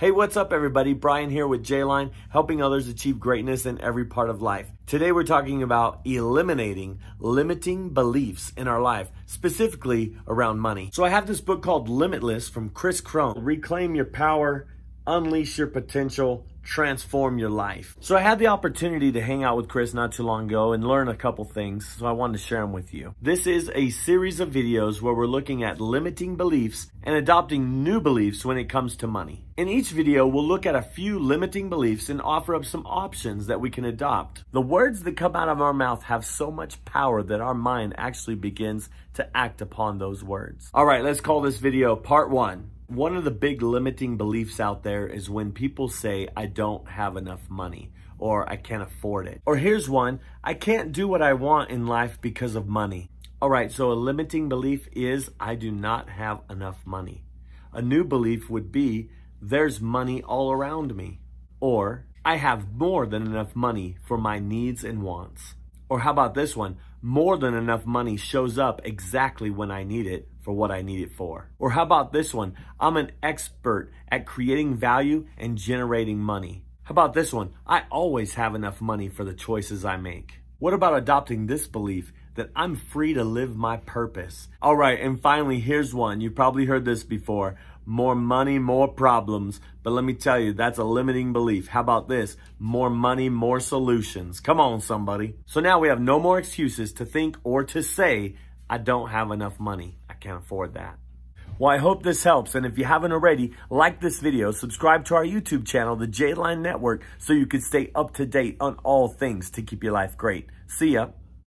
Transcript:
Hey, what's up, everybody? Brian here with J Line, helping others achieve greatness in every part of life. Today, we're talking about eliminating limiting beliefs in our life, specifically around money. So, I have this book called Limitless from Chris Crone Reclaim Your Power, Unleash Your Potential, transform your life. So I had the opportunity to hang out with Chris not too long ago and learn a couple things, so I wanted to share them with you. This is a series of videos where we're looking at limiting beliefs and adopting new beliefs when it comes to money. In each video, we'll look at a few limiting beliefs and offer up some options that we can adopt. The words that come out of our mouth have so much power that our mind actually begins to act upon those words. All right, let's call this video part one, one of the big limiting beliefs out there is when people say, I don't have enough money or I can't afford it. Or here's one, I can't do what I want in life because of money. All right, so a limiting belief is I do not have enough money. A new belief would be there's money all around me or I have more than enough money for my needs and wants. Or how about this one? More than enough money shows up exactly when I need it for what I need it for. Or how about this one? I'm an expert at creating value and generating money. How about this one? I always have enough money for the choices I make. What about adopting this belief that I'm free to live my purpose? All right, and finally, here's one. You've probably heard this before. More money, more problems. But let me tell you, that's a limiting belief. How about this? More money, more solutions. Come on, somebody. So now we have no more excuses to think or to say, I don't have enough money. I can't afford that. Well, I hope this helps. And if you haven't already, like this video, subscribe to our YouTube channel, the J-Line Network, so you can stay up to date on all things to keep your life great. See ya.